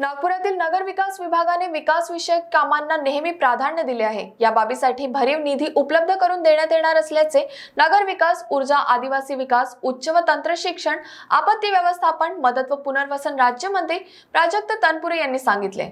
नागपुरातील नगर विकास विभागाने विकास विषयक कामांना नेहमी प्राधान्य दिले आहे या बाबीसाठी भरीव निधी उपलब्ध करून देण्यात येणार असल्याचे नगर विकास ऊर्जा आदिवासी विकास उच्च व तंत्र शिक्षण आपत्ती व्यवस्थापन मदत व पुनर्वसन राज्यमंत्री प्राजक्त तनपुरे यांनी सांगितले